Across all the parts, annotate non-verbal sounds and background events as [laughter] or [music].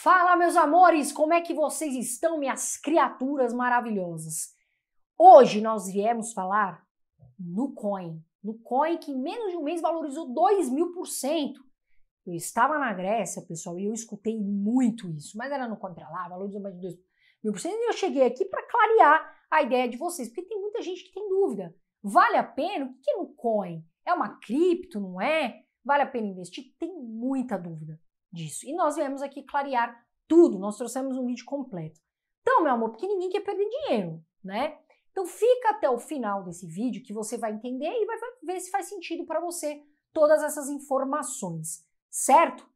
Fala, meus amores, como é que vocês estão, minhas criaturas maravilhosas? Hoje nós viemos falar no coin, no coin que em menos de um mês valorizou 2 mil por cento. Eu estava na Grécia, pessoal, e eu escutei muito isso, mas era no contra lá, valorizou mais de 2 mil por cento. E eu cheguei aqui para clarear a ideia de vocês, porque tem muita gente que tem dúvida. Vale a pena? O que é no coin? É uma cripto, não é? Vale a pena investir? Tem muita dúvida disso. E nós viemos aqui clarear tudo, nós trouxemos um vídeo completo. Então, meu amor, porque ninguém quer perder dinheiro, né? Então fica até o final desse vídeo que você vai entender e vai ver se faz sentido para você todas essas informações, certo?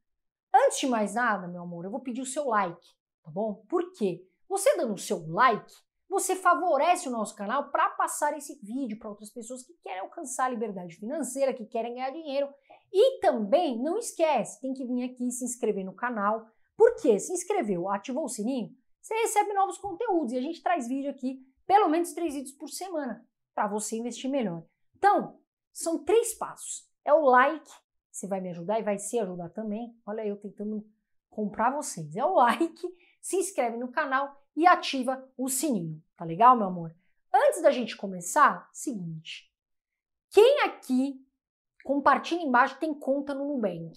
Antes de mais nada, meu amor, eu vou pedir o seu like, tá bom? Por quê? Você dando o seu like, você favorece o nosso canal para passar esse vídeo para outras pessoas que querem alcançar a liberdade financeira, que querem ganhar dinheiro e também não esquece, tem que vir aqui se inscrever no canal, porque se inscreveu, ativou o sininho, você recebe novos conteúdos e a gente traz vídeo aqui, pelo menos três vídeos por semana, para você investir melhor. Então, são três passos. É o like, você vai me ajudar e vai se ajudar também. Olha eu tentando comprar vocês. É o like, se inscreve no canal e ativa o sininho, tá legal, meu amor? Antes da gente começar, seguinte. Quem aqui Compartilha embaixo, tem conta no Nubank.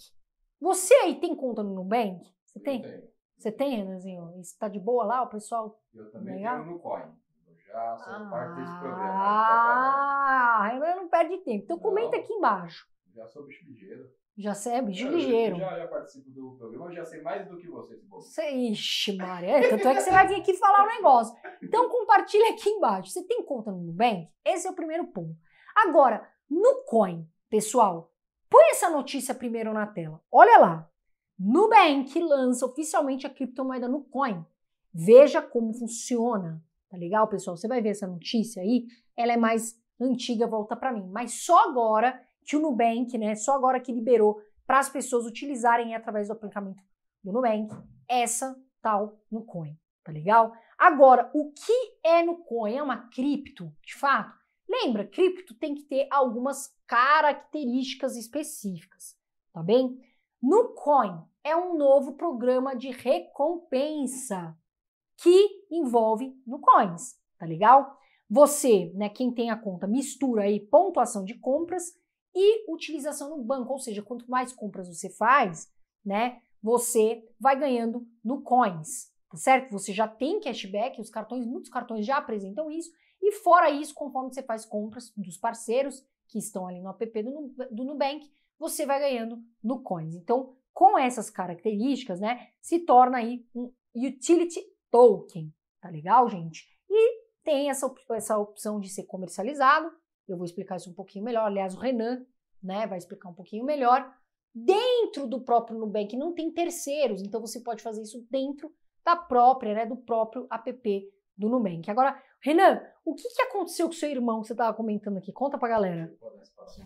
Você aí tem conta no Nubank? Você tem? Tenho. Você tem, Renanzinho? Isso tá de boa lá, o pessoal? Eu também Legal? tenho no Coin. Eu já sou ah, parte desse programa. Né? Ah, Renan não perde tempo. Então não, comenta aqui embaixo. Já sou bicho ligeiro. Já sei, é bicho ligeiro. já, já participo do programa, já sei mais do que você. você ixi, Maria. É, tanto é que você vai vir aqui falar o um negócio. Então compartilha aqui embaixo. Você tem conta no Nubank? Esse é o primeiro ponto. Agora, no Coin, Pessoal, põe essa notícia primeiro na tela. Olha lá. Nubank lança oficialmente a criptomoeda Coin. Veja como funciona. Tá legal, pessoal? Você vai ver essa notícia aí. Ela é mais antiga, volta para mim. Mas só agora que o Nubank, né? Só agora que liberou para as pessoas utilizarem através do aplicamento do Nubank essa tal Coin. Tá legal? Agora, o que é Coin? É uma cripto, de fato? Lembra, cripto tem que ter algumas características específicas, tá bem? No Coin é um novo programa de recompensa que envolve no Coins, tá legal? Você, né, quem tem a conta, mistura aí pontuação de compras e utilização no banco, ou seja, quanto mais compras você faz, né, você vai ganhando no Coins, tá certo? Você já tem cashback, os cartões, muitos cartões já apresentam isso, e fora isso, conforme você faz compras dos parceiros que estão ali no app do Nubank, você vai ganhando no Coins. Então, com essas características, né, se torna aí um utility token, tá legal, gente? E tem essa, op essa opção de ser comercializado, eu vou explicar isso um pouquinho melhor, aliás, o Renan, né, vai explicar um pouquinho melhor. Dentro do próprio Nubank não tem terceiros, então você pode fazer isso dentro da própria, né, do próprio app do Nubank. Agora, Renan, o que, que aconteceu com seu irmão que você estava comentando aqui? Conta pra galera.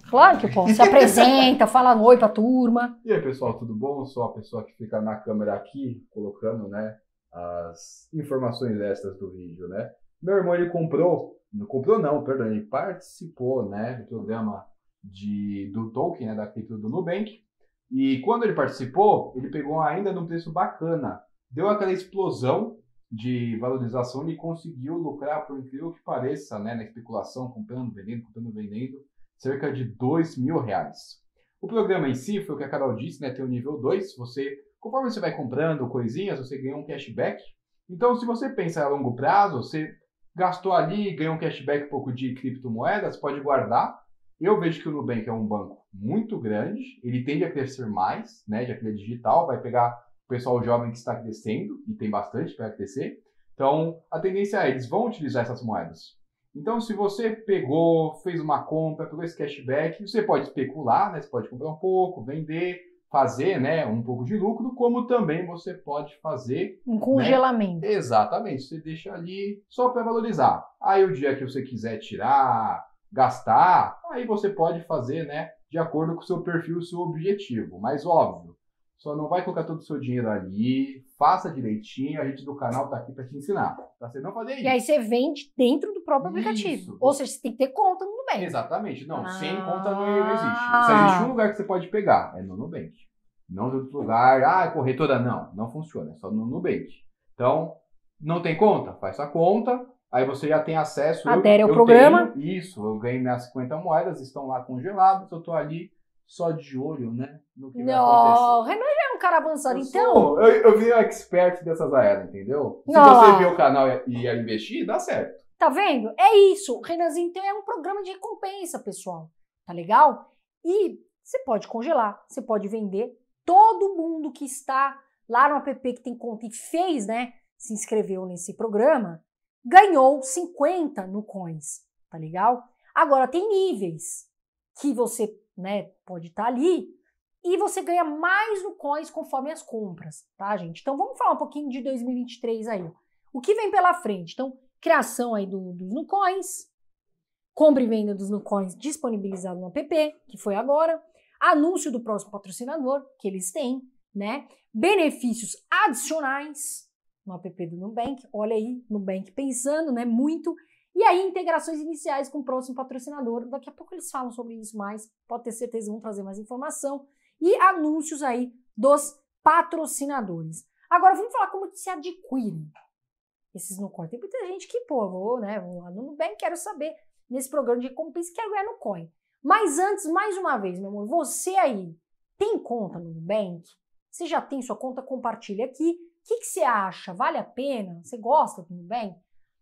Claro que eu posso. Se apresenta, [laughs] fala um oi pra turma. E aí, pessoal, tudo bom? Eu sou a pessoa que fica na câmera aqui, colocando, né, as informações extras do vídeo, né? Meu irmão, ele comprou, não comprou não, perdão, ele participou, né, do programa de, do Tolkien, né, da cripto do Nubank. E quando ele participou, ele pegou ainda num preço bacana. Deu aquela explosão de valorização, ele conseguiu lucrar, por incrível que pareça, né, na especulação, comprando, vendendo, comprando, vendendo, cerca de dois mil reais. O programa em si, foi o que a Carol disse, né, tem o nível 2, você, conforme você vai comprando coisinhas, você ganha um cashback. Então, se você pensa a longo prazo, você gastou ali, ganhou um cashback um pouco de criptomoedas, pode guardar. Eu vejo que o Nubank é um banco muito grande, ele tende a crescer mais, né, já que ele é digital, vai pegar pessoal jovem que está crescendo, e tem bastante para crescer. Então, a tendência é eles vão utilizar essas moedas. Então, se você pegou, fez uma compra, pegou esse cashback, você pode especular, né? Você pode comprar um pouco, vender, fazer, né, um pouco de lucro, como também você pode fazer um né? congelamento. Né? Exatamente, você deixa ali só para valorizar. Aí o dia que você quiser tirar, gastar, aí você pode fazer, né, de acordo com o seu perfil, o seu objetivo. Mas óbvio, só não vai colocar todo o seu dinheiro ali. Faça direitinho. A gente do canal tá aqui para te ensinar. Pra você não fazer isso. E aí você vende dentro do próprio aplicativo. Isso. Ou seja, você tem que ter conta no Nubank. Exatamente. Não, ah. sem conta não existe. Só existe um lugar que você pode pegar. É no Nubank. Não de outro lugar. Ah, é corretora. Não, não funciona. É só no Nubank. Então, não tem conta? Faz sua conta. Aí você já tem acesso. Adere eu, ao eu programa. Tenho, isso, eu ganhei minhas 50 moedas, estão lá congeladas, eu estou ali só de olho, né? No que não, vai acontecer. o Renan já é um cara avançado, eu então. Sou, eu, eu vim um expert dessas áreas, entendeu? Se não. você ver o canal e, ia investir, dá certo. Tá vendo? É isso. Renanzinho então é um programa de recompensa, pessoal. Tá legal? E você pode congelar, você pode vender. Todo mundo que está lá no app que tem conta e fez, né? Se inscreveu nesse programa, ganhou 50 no Coins. Tá legal? Agora tem níveis que você né, pode estar tá ali, e você ganha mais no coins conforme as compras, tá, gente? Então vamos falar um pouquinho de 2023 aí. O que vem pela frente? Então, criação aí do, dos Nucoins, compra e venda dos Nucoins disponibilizado no app, que foi agora, anúncio do próximo patrocinador, que eles têm, né? Benefícios adicionais no app do Nubank, olha aí, Nubank pensando, né, muito e aí, integrações iniciais com o próximo patrocinador. Daqui a pouco eles falam sobre isso mais. Pode ter certeza, vão trazer mais informação. E anúncios aí dos patrocinadores. Agora, vamos falar como se adquire esses no Tem muita gente que, pô, vou, né, vou lá no Nubank, quero saber nesse programa de recompensa, quero ganhar no coin. Mas antes, mais uma vez, meu amor, você aí tem conta no Nubank? Você já tem sua conta? Compartilha aqui. O que, que você acha? Vale a pena? Você gosta do Nubank?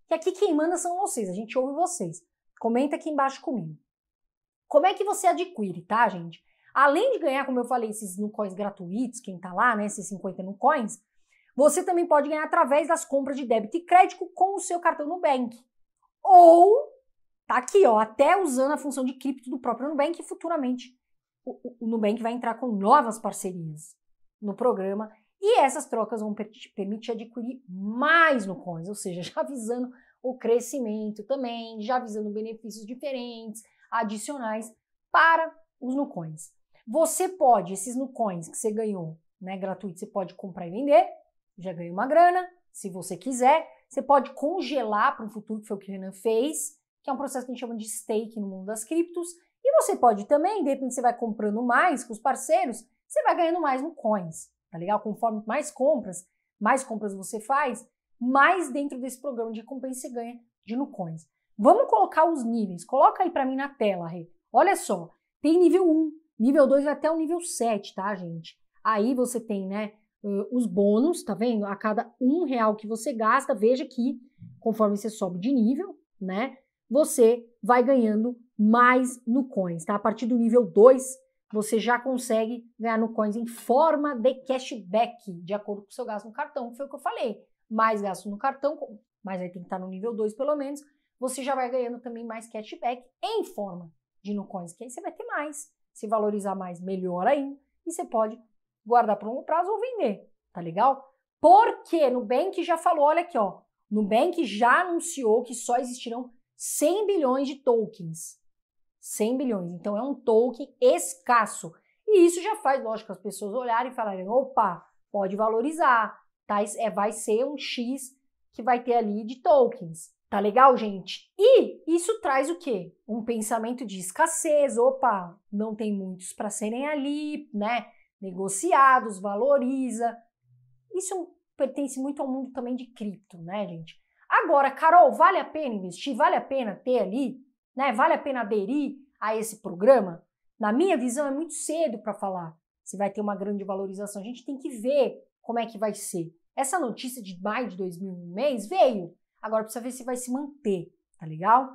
que aqui quem manda são vocês, a gente ouve vocês. Comenta aqui embaixo comigo. Como é que você adquire, tá, gente? Além de ganhar, como eu falei, esses nucoins gratuitos, quem tá lá, né, esses 50 nucoins, você também pode ganhar através das compras de débito e crédito com o seu cartão Nubank. Ou, tá aqui, ó, até usando a função de cripto do próprio Nubank e futuramente o, o Nubank vai entrar com novas parcerias no programa e essas trocas vão permitir adquirir mais Nucoins, ou seja, [laughs] já visando o crescimento também, já visando benefícios diferentes, adicionais para os Nucoins. Você pode, esses Nucoins que você ganhou né, gratuito, você pode comprar e vender, já ganha uma grana, se você quiser. Você pode congelar para o futuro, que foi o que o Renan fez, que é um processo que a gente chama de stake no mundo das criptos. E você pode também, de repente você vai comprando mais com os parceiros, você vai ganhando mais no coins tá legal? Conforme mais compras, mais compras você faz, mais dentro desse programa de recompensa você ganha de Nucoins. Vamos colocar os níveis. Coloca aí para mim na tela, Rê. Olha só, tem nível 1, nível 2 até o nível 7, tá, gente? Aí você tem, né, os bônus, tá vendo? A cada um real que você gasta, veja que conforme você sobe de nível, né, você vai ganhando mais no coins, tá? A partir do nível 2, você já consegue ganhar no Coins em forma de cashback, de acordo com o seu gasto no cartão, que foi o que eu falei. Mais gasto no cartão, mas aí tem que estar tá no nível 2 pelo menos, você já vai ganhando também mais cashback em forma de no Coins, que aí você vai ter mais. Se valorizar mais, melhor ainda. E você pode guardar para longo prazo ou vender, tá legal? Porque Nubank já falou, olha aqui, ó. Nubank já anunciou que só existirão 100 bilhões de tokens 100 bilhões. Então é um token escasso. E isso já faz, lógico, as pessoas olharem e falarem: opa, pode valorizar, tá? É, vai ser um X que vai ter ali de tokens. Tá legal, gente? E isso traz o quê? Um pensamento de escassez. Opa, não tem muitos para serem ali, né? Negociados, valoriza. Isso pertence muito ao mundo também de cripto, né, gente? Agora, Carol, vale a pena investir? Vale a pena ter ali? Né? Vale a pena aderir? a esse programa? Na minha visão, é muito cedo para falar se vai ter uma grande valorização. A gente tem que ver como é que vai ser. Essa notícia de maio de dois mil mês veio. Agora precisa ver se vai se manter, tá legal?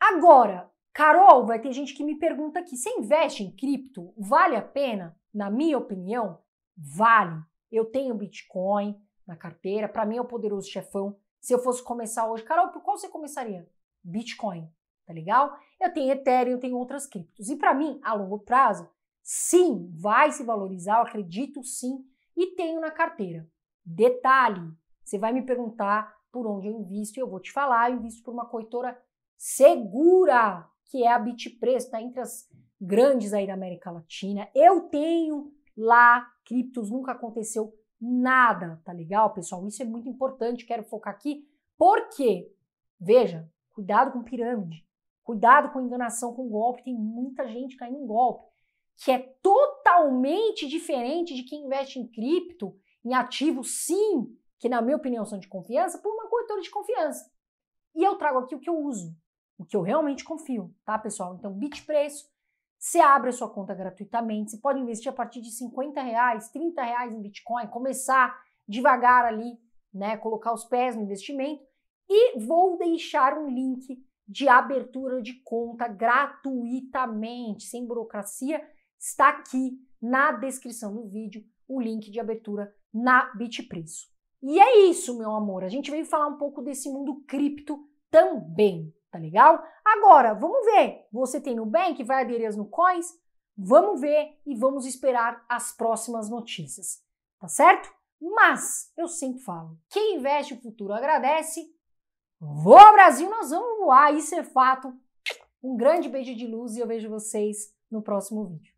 Agora, Carol, vai ter gente que me pergunta aqui: você investe em cripto? Vale a pena? Na minha opinião, vale. Eu tenho Bitcoin na carteira, para mim é o poderoso chefão. Se eu fosse começar hoje, Carol, por qual você começaria? Bitcoin tá legal? Eu tenho Ethereum, eu tenho outras criptos. E para mim, a longo prazo, sim, vai se valorizar, eu acredito sim, e tenho na carteira. Detalhe, você vai me perguntar por onde eu invisto, e eu vou te falar, eu invisto por uma corretora segura, que é a Bitpreço, tá entre as grandes aí da América Latina. Eu tenho lá criptos, nunca aconteceu nada, tá legal, pessoal? Isso é muito importante, quero focar aqui, porque, veja, cuidado com pirâmide. Cuidado com enganação com golpe, tem muita gente caindo em golpe, que é totalmente diferente de quem investe em cripto, em ativos, sim, que na minha opinião são de confiança, por uma corretora de confiança. E eu trago aqui o que eu uso, o que eu realmente confio, tá, pessoal? Então, bit preço, você abre a sua conta gratuitamente, você pode investir a partir de 50 reais, 30 reais em Bitcoin, começar devagar ali, né, colocar os pés no investimento, e vou deixar um link de abertura de conta gratuitamente, sem burocracia, está aqui na descrição do vídeo o link de abertura na Bitpreço. E é isso, meu amor. A gente veio falar um pouco desse mundo cripto também, tá legal? Agora, vamos ver. Você tem Nubank, vai aderir às Nucoins? Vamos ver e vamos esperar as próximas notícias, tá certo? Mas eu sempre falo, quem investe o futuro agradece. Vou Brasil, nós vamos no ar, isso é fato. Um grande beijo de luz e eu vejo vocês no próximo vídeo.